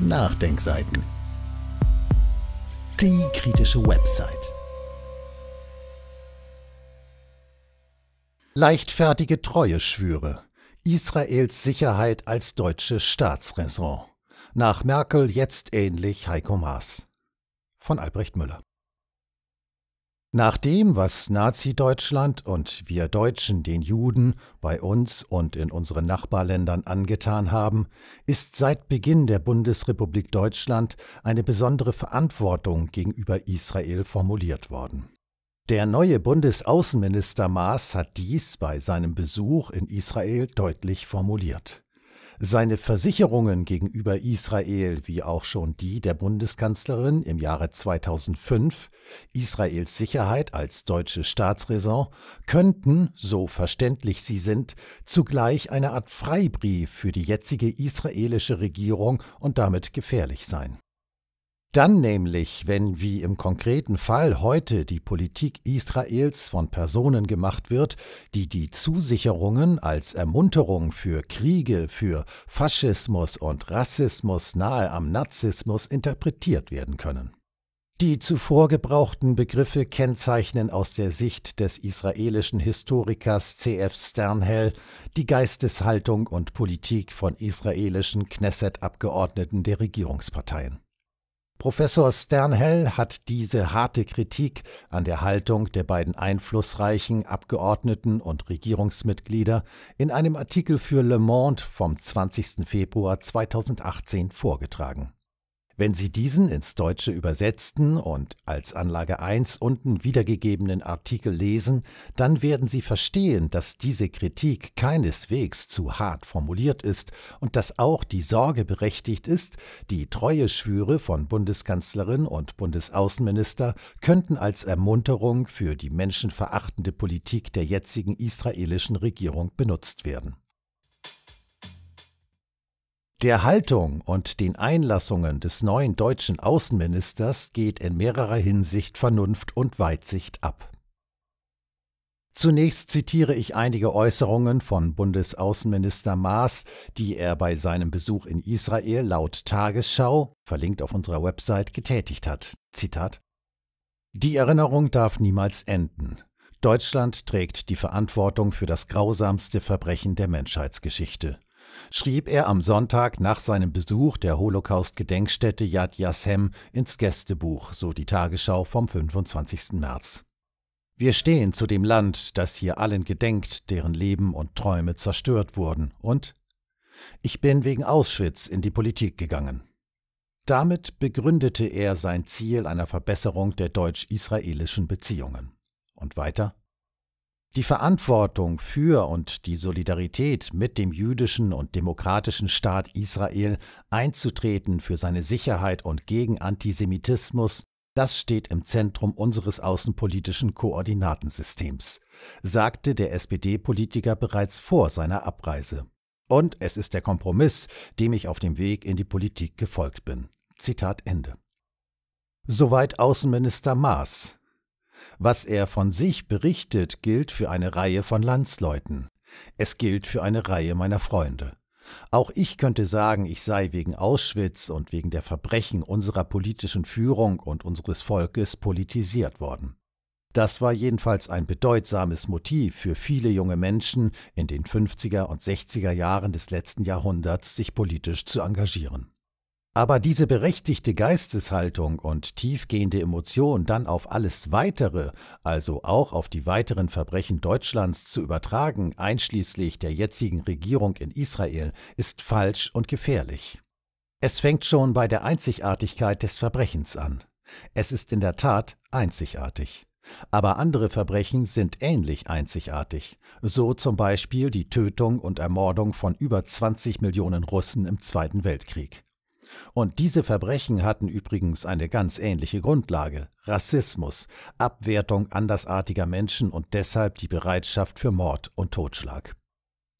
Nachdenkseiten. Die kritische Website. Leichtfertige Treue schwüre. Israels Sicherheit als deutsche Staatsräson. Nach Merkel jetzt ähnlich Heiko Maas. Von Albrecht Müller. Nach dem, was Nazi-Deutschland und wir Deutschen den Juden bei uns und in unseren Nachbarländern angetan haben, ist seit Beginn der Bundesrepublik Deutschland eine besondere Verantwortung gegenüber Israel formuliert worden. Der neue Bundesaußenminister Maas hat dies bei seinem Besuch in Israel deutlich formuliert. Seine Versicherungen gegenüber Israel, wie auch schon die der Bundeskanzlerin im Jahre 2005, Israels Sicherheit als deutsche Staatsräson, könnten, so verständlich sie sind, zugleich eine Art Freibrief für die jetzige israelische Regierung und damit gefährlich sein. Dann nämlich, wenn wie im konkreten Fall heute die Politik Israels von Personen gemacht wird, die die Zusicherungen als Ermunterung für Kriege, für Faschismus und Rassismus nahe am Nazismus interpretiert werden können. Die zuvor gebrauchten Begriffe kennzeichnen aus der Sicht des israelischen Historikers C.F. Sternhell die Geisteshaltung und Politik von israelischen Knesset-Abgeordneten der Regierungsparteien. Professor Sternhell hat diese harte Kritik an der Haltung der beiden einflussreichen Abgeordneten und Regierungsmitglieder in einem Artikel für Le Monde vom 20. Februar 2018 vorgetragen wenn Sie diesen ins Deutsche übersetzten und als Anlage 1 unten wiedergegebenen Artikel lesen, dann werden Sie verstehen, dass diese Kritik keineswegs zu hart formuliert ist und dass auch die Sorge berechtigt ist, die treue Schwüre von Bundeskanzlerin und Bundesaußenminister könnten als Ermunterung für die menschenverachtende Politik der jetzigen israelischen Regierung benutzt werden. Der Haltung und den Einlassungen des neuen deutschen Außenministers geht in mehrerer Hinsicht Vernunft und Weitsicht ab. Zunächst zitiere ich einige Äußerungen von Bundesaußenminister Maas, die er bei seinem Besuch in Israel laut Tagesschau, verlinkt auf unserer Website, getätigt hat. Zitat Die Erinnerung darf niemals enden. Deutschland trägt die Verantwortung für das grausamste Verbrechen der Menschheitsgeschichte schrieb er am Sonntag nach seinem Besuch der Holocaust-Gedenkstätte Yad Yashem ins Gästebuch, so die Tagesschau vom 25. März. Wir stehen zu dem Land, das hier allen gedenkt, deren Leben und Träume zerstört wurden, und ich bin wegen Auschwitz in die Politik gegangen. Damit begründete er sein Ziel einer Verbesserung der deutsch-israelischen Beziehungen. Und weiter? Die Verantwortung für und die Solidarität mit dem jüdischen und demokratischen Staat Israel einzutreten für seine Sicherheit und gegen Antisemitismus, das steht im Zentrum unseres außenpolitischen Koordinatensystems, sagte der SPD-Politiker bereits vor seiner Abreise. Und es ist der Kompromiss, dem ich auf dem Weg in die Politik gefolgt bin. Zitat Ende. Soweit Außenminister Maas. Was er von sich berichtet, gilt für eine Reihe von Landsleuten. Es gilt für eine Reihe meiner Freunde. Auch ich könnte sagen, ich sei wegen Auschwitz und wegen der Verbrechen unserer politischen Führung und unseres Volkes politisiert worden. Das war jedenfalls ein bedeutsames Motiv für viele junge Menschen in den 50er und 60er Jahren des letzten Jahrhunderts, sich politisch zu engagieren. Aber diese berechtigte Geisteshaltung und tiefgehende Emotion dann auf alles Weitere, also auch auf die weiteren Verbrechen Deutschlands zu übertragen, einschließlich der jetzigen Regierung in Israel, ist falsch und gefährlich. Es fängt schon bei der Einzigartigkeit des Verbrechens an. Es ist in der Tat einzigartig. Aber andere Verbrechen sind ähnlich einzigartig, so zum Beispiel die Tötung und Ermordung von über 20 Millionen Russen im Zweiten Weltkrieg und diese Verbrechen hatten übrigens eine ganz ähnliche Grundlage Rassismus, Abwertung andersartiger Menschen und deshalb die Bereitschaft für Mord und Totschlag.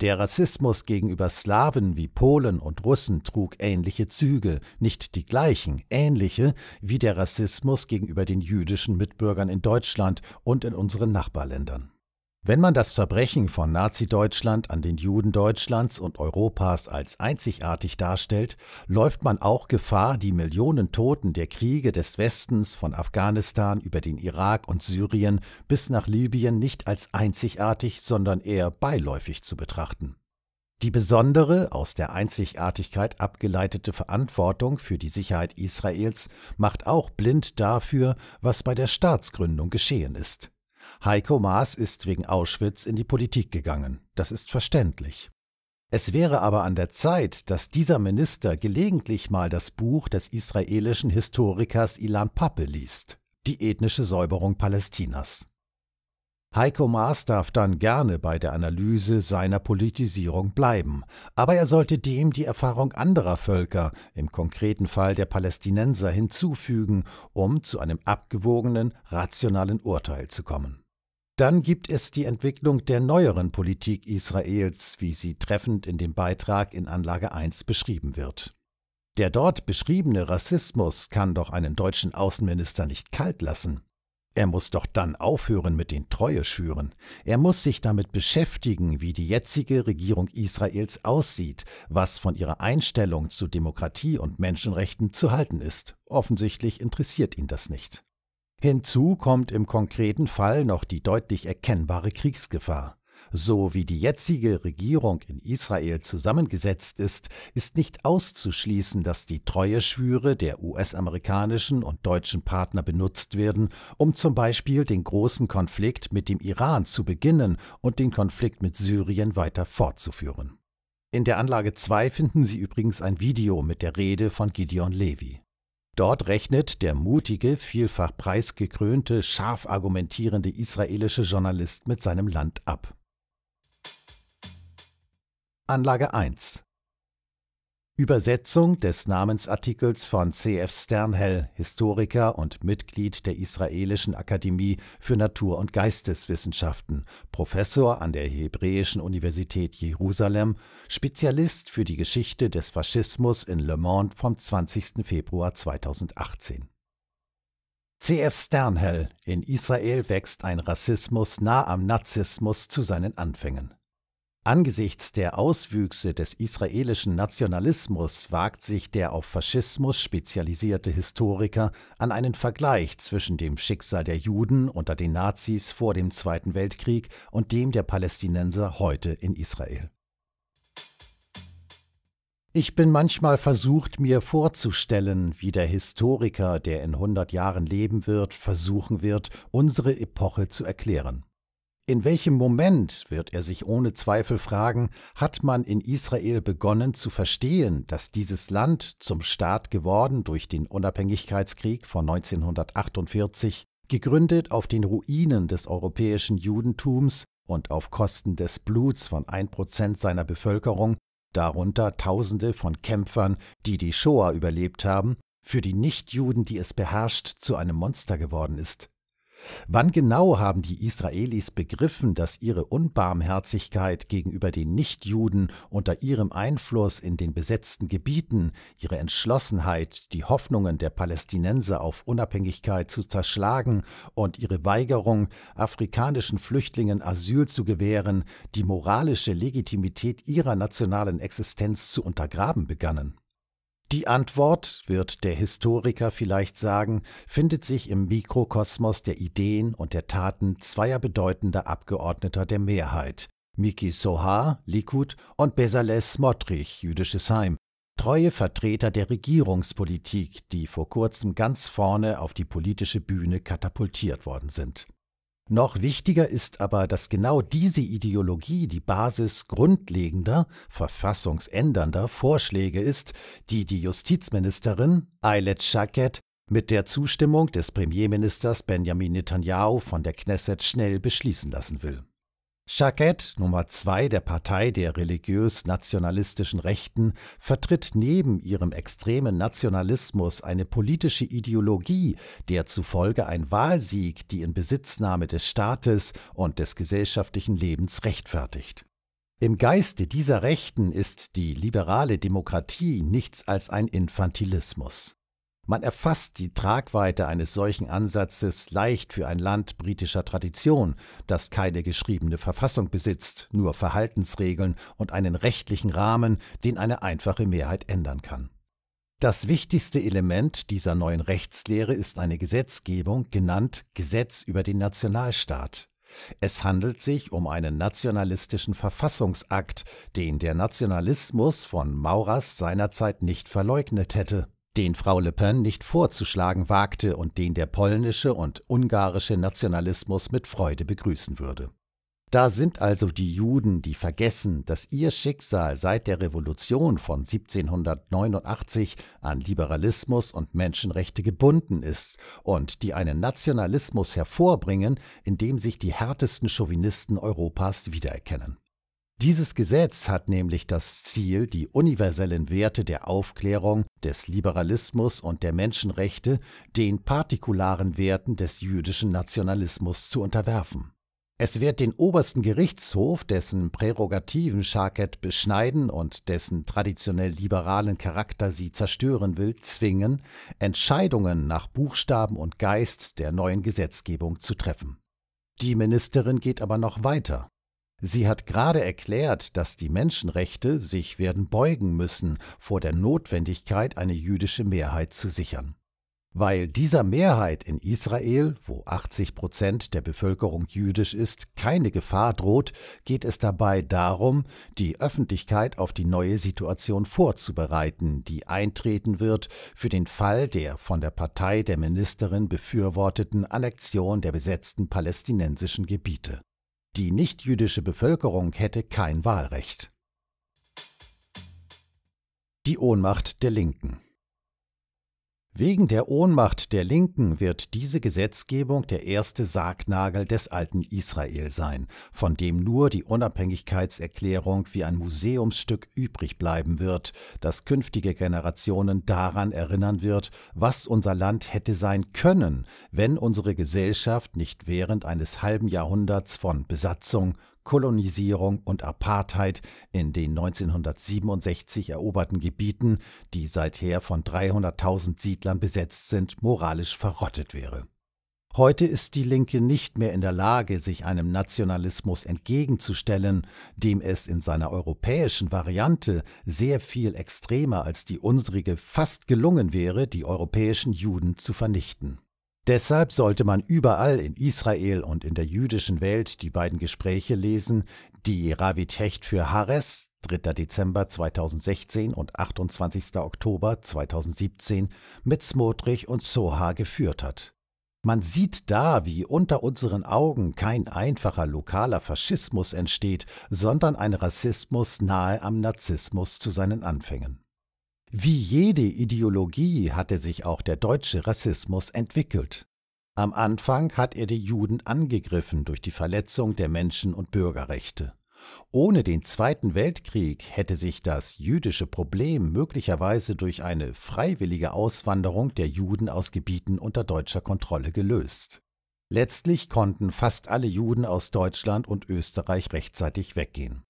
Der Rassismus gegenüber Slawen wie Polen und Russen trug ähnliche Züge, nicht die gleichen, ähnliche wie der Rassismus gegenüber den jüdischen Mitbürgern in Deutschland und in unseren Nachbarländern. Wenn man das Verbrechen von Nazi-Deutschland an den Juden Deutschlands und Europas als einzigartig darstellt, läuft man auch Gefahr, die Millionen Toten der Kriege des Westens von Afghanistan über den Irak und Syrien bis nach Libyen nicht als einzigartig, sondern eher beiläufig zu betrachten. Die besondere, aus der Einzigartigkeit abgeleitete Verantwortung für die Sicherheit Israels macht auch blind dafür, was bei der Staatsgründung geschehen ist. Heiko Maas ist wegen Auschwitz in die Politik gegangen. Das ist verständlich. Es wäre aber an der Zeit, dass dieser Minister gelegentlich mal das Buch des israelischen Historikers Ilan Pappe liest, Die ethnische Säuberung Palästinas. Heiko Maas darf dann gerne bei der Analyse seiner Politisierung bleiben, aber er sollte dem die Erfahrung anderer Völker, im konkreten Fall der Palästinenser, hinzufügen, um zu einem abgewogenen, rationalen Urteil zu kommen. Dann gibt es die Entwicklung der neueren Politik Israels, wie sie treffend in dem Beitrag in Anlage 1 beschrieben wird. Der dort beschriebene Rassismus kann doch einen deutschen Außenminister nicht kalt lassen. Er muss doch dann aufhören mit den Treue schüren. Er muss sich damit beschäftigen, wie die jetzige Regierung Israels aussieht, was von ihrer Einstellung zu Demokratie und Menschenrechten zu halten ist. Offensichtlich interessiert ihn das nicht. Hinzu kommt im konkreten Fall noch die deutlich erkennbare Kriegsgefahr. So wie die jetzige Regierung in Israel zusammengesetzt ist, ist nicht auszuschließen, dass die Treueschwüre der US-amerikanischen und deutschen Partner benutzt werden, um zum Beispiel den großen Konflikt mit dem Iran zu beginnen und den Konflikt mit Syrien weiter fortzuführen. In der Anlage 2 finden Sie übrigens ein Video mit der Rede von Gideon Levy. Dort rechnet der mutige, vielfach preisgekrönte, scharf argumentierende israelische Journalist mit seinem Land ab. Anlage 1 Übersetzung des Namensartikels von CF Sternhell, Historiker und Mitglied der Israelischen Akademie für Natur und Geisteswissenschaften, Professor an der Hebräischen Universität Jerusalem, Spezialist für die Geschichte des Faschismus in Le Monde vom 20. Februar 2018. CF Sternhell: In Israel wächst ein Rassismus nah am Nazismus zu seinen Anfängen Angesichts der Auswüchse des israelischen Nationalismus wagt sich der auf Faschismus spezialisierte Historiker an einen Vergleich zwischen dem Schicksal der Juden unter den Nazis vor dem Zweiten Weltkrieg und dem der Palästinenser heute in Israel. Ich bin manchmal versucht, mir vorzustellen, wie der Historiker, der in 100 Jahren leben wird, versuchen wird, unsere Epoche zu erklären. In welchem Moment, wird er sich ohne Zweifel fragen, hat man in Israel begonnen zu verstehen, dass dieses Land, zum Staat geworden durch den Unabhängigkeitskrieg von 1948, gegründet auf den Ruinen des europäischen Judentums und auf Kosten des Bluts von 1% seiner Bevölkerung, darunter Tausende von Kämpfern, die die Shoah überlebt haben, für die Nichtjuden, die es beherrscht, zu einem Monster geworden ist. Wann genau haben die Israelis begriffen, dass ihre Unbarmherzigkeit gegenüber den Nichtjuden unter ihrem Einfluss in den besetzten Gebieten, ihre Entschlossenheit, die Hoffnungen der Palästinenser auf Unabhängigkeit zu zerschlagen und ihre Weigerung, afrikanischen Flüchtlingen Asyl zu gewähren, die moralische Legitimität ihrer nationalen Existenz zu untergraben begannen? Die Antwort, wird der Historiker vielleicht sagen, findet sich im Mikrokosmos der Ideen und der Taten zweier bedeutender Abgeordneter der Mehrheit, Miki Sohar, Likud, und Bezales Smotrich, jüdisches Heim, treue Vertreter der Regierungspolitik, die vor kurzem ganz vorne auf die politische Bühne katapultiert worden sind. Noch wichtiger ist aber, dass genau diese Ideologie die Basis grundlegender, verfassungsändernder Vorschläge ist, die die Justizministerin Eilet Shaket mit der Zustimmung des Premierministers Benjamin Netanyahu von der Knesset schnell beschließen lassen will Schaked, Nummer zwei der Partei der religiös-nationalistischen Rechten, vertritt neben ihrem extremen Nationalismus eine politische Ideologie, der zufolge ein Wahlsieg die Inbesitznahme des Staates und des gesellschaftlichen Lebens rechtfertigt. Im Geiste dieser Rechten ist die liberale Demokratie nichts als ein Infantilismus man erfasst die Tragweite eines solchen Ansatzes leicht für ein Land britischer Tradition, das keine geschriebene Verfassung besitzt, nur Verhaltensregeln und einen rechtlichen Rahmen, den eine einfache Mehrheit ändern kann. Das wichtigste Element dieser neuen Rechtslehre ist eine Gesetzgebung, genannt Gesetz über den Nationalstaat. Es handelt sich um einen nationalistischen Verfassungsakt, den der Nationalismus von Maurras seinerzeit nicht verleugnet hätte den Frau Le Pen nicht vorzuschlagen wagte und den der polnische und ungarische Nationalismus mit Freude begrüßen würde. Da sind also die Juden, die vergessen, dass ihr Schicksal seit der Revolution von 1789 an Liberalismus und Menschenrechte gebunden ist und die einen Nationalismus hervorbringen, in dem sich die härtesten Chauvinisten Europas wiedererkennen. Dieses Gesetz hat nämlich das Ziel, die universellen Werte der Aufklärung, des Liberalismus und der Menschenrechte den partikularen Werten des jüdischen Nationalismus zu unterwerfen. Es wird den obersten Gerichtshof, dessen Prärogativen Scharkett beschneiden und dessen traditionell liberalen Charakter sie zerstören will, zwingen, Entscheidungen nach Buchstaben und Geist der neuen Gesetzgebung zu treffen. Die Ministerin geht aber noch weiter. Sie hat gerade erklärt, dass die Menschenrechte sich werden beugen müssen vor der Notwendigkeit, eine jüdische Mehrheit zu sichern. Weil dieser Mehrheit in Israel, wo 80 Prozent der Bevölkerung jüdisch ist, keine Gefahr droht, geht es dabei darum, die Öffentlichkeit auf die neue Situation vorzubereiten, die eintreten wird für den Fall der von der Partei der Ministerin befürworteten Annexion der besetzten palästinensischen Gebiete. Die nichtjüdische Bevölkerung hätte kein Wahlrecht. Die Ohnmacht der Linken Wegen der Ohnmacht der Linken wird diese Gesetzgebung der erste Sargnagel des alten Israel sein, von dem nur die Unabhängigkeitserklärung wie ein Museumsstück übrig bleiben wird, das künftige Generationen daran erinnern wird, was unser Land hätte sein können, wenn unsere Gesellschaft nicht während eines halben Jahrhunderts von Besatzung, Kolonisierung und Apartheid in den 1967 eroberten Gebieten, die seither von 300.000 Siedlern besetzt sind, moralisch verrottet wäre. Heute ist die Linke nicht mehr in der Lage, sich einem Nationalismus entgegenzustellen, dem es in seiner europäischen Variante sehr viel extremer als die unsrige fast gelungen wäre, die europäischen Juden zu vernichten. Deshalb sollte man überall in Israel und in der jüdischen Welt die beiden Gespräche lesen, die Ravid Hecht für Hares, 3. Dezember 2016 und 28. Oktober 2017 mit Smotrich und Soha geführt hat. Man sieht da, wie unter unseren Augen kein einfacher lokaler Faschismus entsteht, sondern ein Rassismus nahe am Narzissmus zu seinen Anfängen. Wie jede Ideologie hatte sich auch der deutsche Rassismus entwickelt. Am Anfang hat er die Juden angegriffen durch die Verletzung der Menschen- und Bürgerrechte. Ohne den Zweiten Weltkrieg hätte sich das jüdische Problem möglicherweise durch eine freiwillige Auswanderung der Juden aus Gebieten unter deutscher Kontrolle gelöst. Letztlich konnten fast alle Juden aus Deutschland und Österreich rechtzeitig weggehen.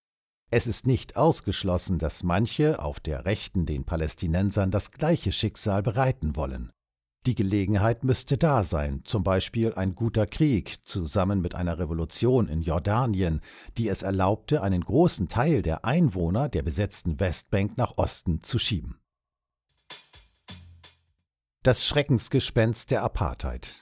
Es ist nicht ausgeschlossen, dass manche auf der Rechten den Palästinensern das gleiche Schicksal bereiten wollen. Die Gelegenheit müsste da sein, zum Beispiel ein guter Krieg zusammen mit einer Revolution in Jordanien, die es erlaubte, einen großen Teil der Einwohner der besetzten Westbank nach Osten zu schieben. Das Schreckensgespenst der Apartheid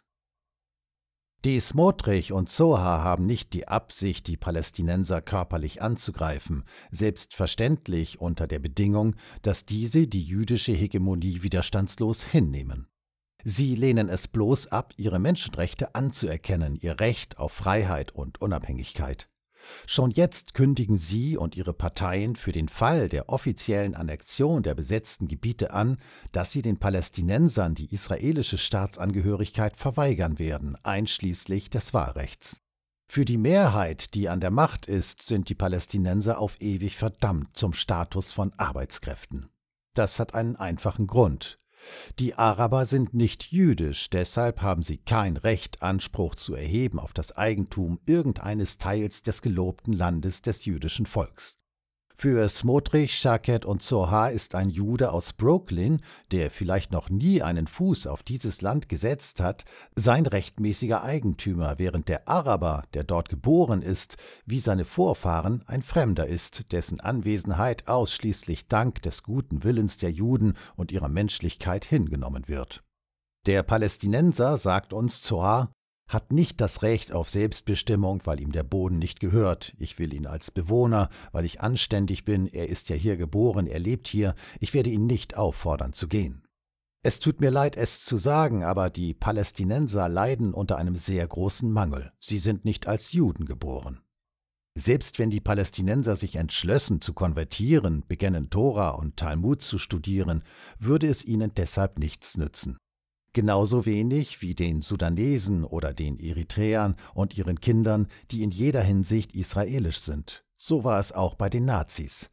die Smotrich und Zohar haben nicht die Absicht, die Palästinenser körperlich anzugreifen, selbstverständlich unter der Bedingung, dass diese die jüdische Hegemonie widerstandslos hinnehmen. Sie lehnen es bloß ab, ihre Menschenrechte anzuerkennen, ihr Recht auf Freiheit und Unabhängigkeit. Schon jetzt kündigen sie und ihre Parteien für den Fall der offiziellen Annexion der besetzten Gebiete an, dass sie den Palästinensern die israelische Staatsangehörigkeit verweigern werden, einschließlich des Wahlrechts. Für die Mehrheit, die an der Macht ist, sind die Palästinenser auf ewig verdammt zum Status von Arbeitskräften. Das hat einen einfachen Grund. Die Araber sind nicht jüdisch, deshalb haben sie kein Recht, Anspruch zu erheben auf das Eigentum irgendeines Teils des gelobten Landes des jüdischen Volks. Für Smotrich, Shaket und Zohar ist ein Jude aus Brooklyn, der vielleicht noch nie einen Fuß auf dieses Land gesetzt hat, sein rechtmäßiger Eigentümer, während der Araber, der dort geboren ist, wie seine Vorfahren ein Fremder ist, dessen Anwesenheit ausschließlich dank des guten Willens der Juden und ihrer Menschlichkeit hingenommen wird. Der Palästinenser sagt uns Zohar, hat nicht das Recht auf Selbstbestimmung, weil ihm der Boden nicht gehört. Ich will ihn als Bewohner, weil ich anständig bin, er ist ja hier geboren, er lebt hier, ich werde ihn nicht auffordern zu gehen. Es tut mir leid, es zu sagen, aber die Palästinenser leiden unter einem sehr großen Mangel. Sie sind nicht als Juden geboren. Selbst wenn die Palästinenser sich entschlössen zu konvertieren, begännen Tora und Talmud zu studieren, würde es ihnen deshalb nichts nützen. Genauso wenig wie den Sudanesen oder den Eritreern und ihren Kindern, die in jeder Hinsicht israelisch sind. So war es auch bei den Nazis.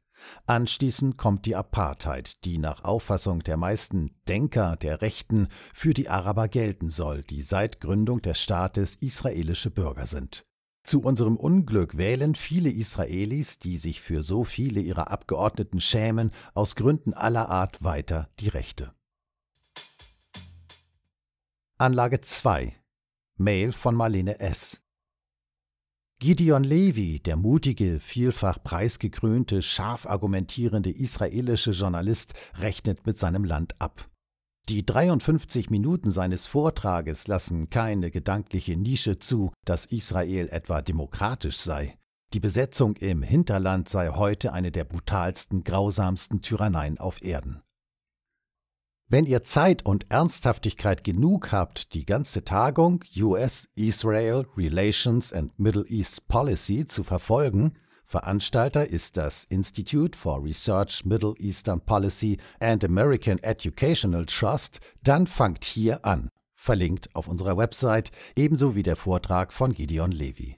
Anschließend kommt die Apartheid, die nach Auffassung der meisten Denker der Rechten für die Araber gelten soll, die seit Gründung des Staates israelische Bürger sind. Zu unserem Unglück wählen viele Israelis, die sich für so viele ihrer Abgeordneten schämen, aus Gründen aller Art weiter die Rechte. Anlage 2. Mail von Marlene S. Gideon Levi, der mutige, vielfach preisgekrönte, scharf argumentierende israelische Journalist, rechnet mit seinem Land ab. Die 53 Minuten seines Vortrages lassen keine gedankliche Nische zu, dass Israel etwa demokratisch sei. Die Besetzung im Hinterland sei heute eine der brutalsten, grausamsten Tyranneien auf Erden. Wenn ihr Zeit und Ernsthaftigkeit genug habt, die ganze Tagung US-Israel Relations and Middle East Policy zu verfolgen, Veranstalter ist das Institute for Research Middle Eastern Policy and American Educational Trust, dann fangt hier an, verlinkt auf unserer Website, ebenso wie der Vortrag von Gideon Levy.